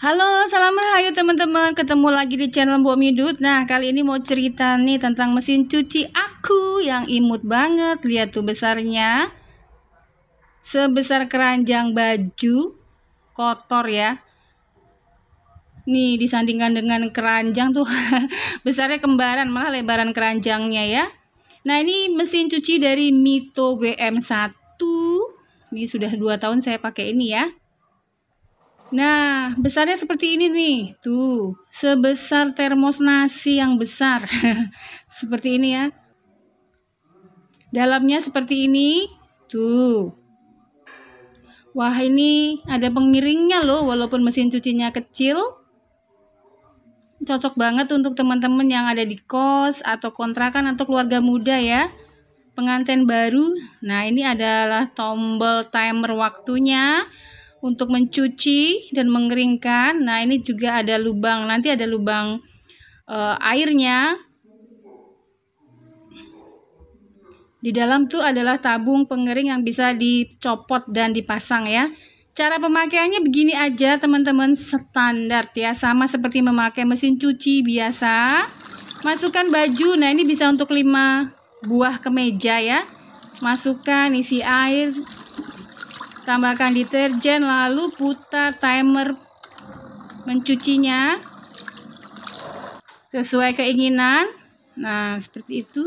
Halo, salam rahayu teman-teman. Ketemu lagi di channel Mbok Midut. Nah, kali ini mau cerita nih tentang mesin cuci aku yang imut banget. Lihat tuh besarnya. Sebesar keranjang baju kotor ya. Nih, disandingkan dengan keranjang tuh besarnya kembaran, malah lebaran keranjangnya ya. Nah, ini mesin cuci dari Mito WM1. Ini sudah 2 tahun saya pakai ini ya Nah, besarnya seperti ini nih. Tuh, sebesar termos nasi yang besar. seperti ini ya. Dalamnya seperti ini. Tuh. Wah, ini ada pengiringnya loh walaupun mesin cucinya kecil. Cocok banget untuk teman-teman yang ada di kos atau kontrakan atau keluarga muda ya. Pengantin baru. Nah, ini adalah tombol timer waktunya untuk mencuci dan mengeringkan. Nah, ini juga ada lubang. Nanti ada lubang e, airnya. Di dalam tuh adalah tabung pengering yang bisa dicopot dan dipasang ya. Cara pemakaiannya begini aja teman-teman standar ya sama seperti memakai mesin cuci biasa. Masukkan baju. Nah, ini bisa untuk 5 buah kemeja ya. Masukkan isi air tambahkan deterjen lalu putar timer mencucinya sesuai keinginan nah seperti itu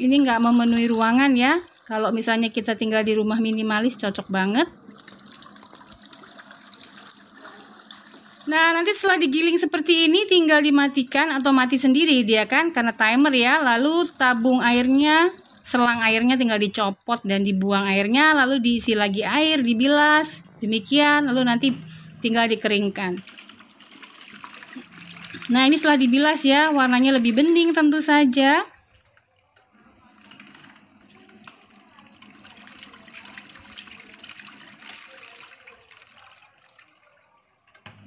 ini nggak memenuhi ruangan ya kalau misalnya kita tinggal di rumah minimalis cocok banget Nah, nanti setelah digiling seperti ini tinggal dimatikan atau mati sendiri dia kan karena timer ya. Lalu tabung airnya selang airnya tinggal dicopot dan dibuang airnya lalu diisi lagi air dibilas demikian lalu nanti tinggal dikeringkan nah ini setelah dibilas ya warnanya lebih bening tentu saja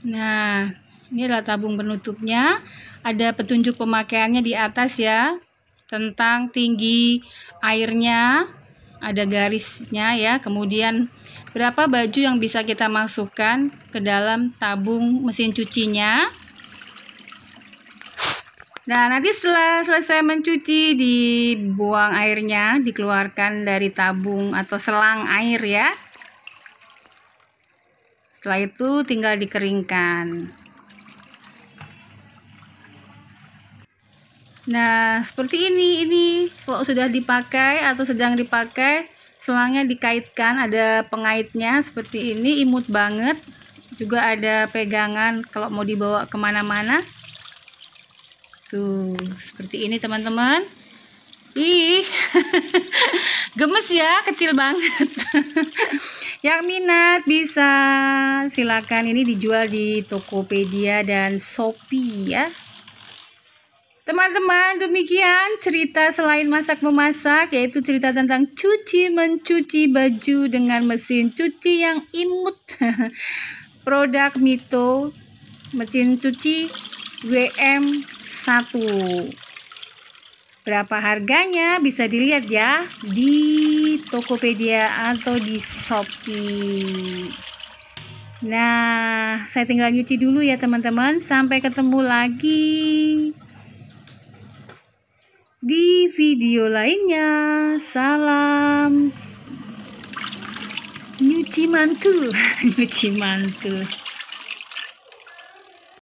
nah ini adalah tabung penutupnya ada petunjuk pemakaiannya di atas ya tentang tinggi airnya, ada garisnya ya. Kemudian berapa baju yang bisa kita masukkan ke dalam tabung mesin cucinya. Nah, nanti setelah selesai mencuci, dibuang airnya, dikeluarkan dari tabung atau selang air ya. Setelah itu tinggal dikeringkan. Nah, seperti ini. Ini kalau sudah dipakai atau sedang dipakai, selangnya dikaitkan, ada pengaitnya seperti ini, imut banget. Juga ada pegangan kalau mau dibawa kemana-mana. Tuh, seperti ini teman-teman. Ih, gemes ya, kecil banget. Yang minat bisa, silakan ini dijual di Tokopedia dan Shopee ya. Teman-teman, demikian cerita selain masak-memasak, yaitu cerita tentang cuci-mencuci baju dengan mesin cuci yang imut. Produk Mito, mesin cuci WM1. Berapa harganya bisa dilihat ya di Tokopedia atau di Shopee. Nah, saya tinggal nyuci dulu ya teman-teman. Sampai ketemu lagi di video lainnya. Salam nyuci mantul, nyuci mantul.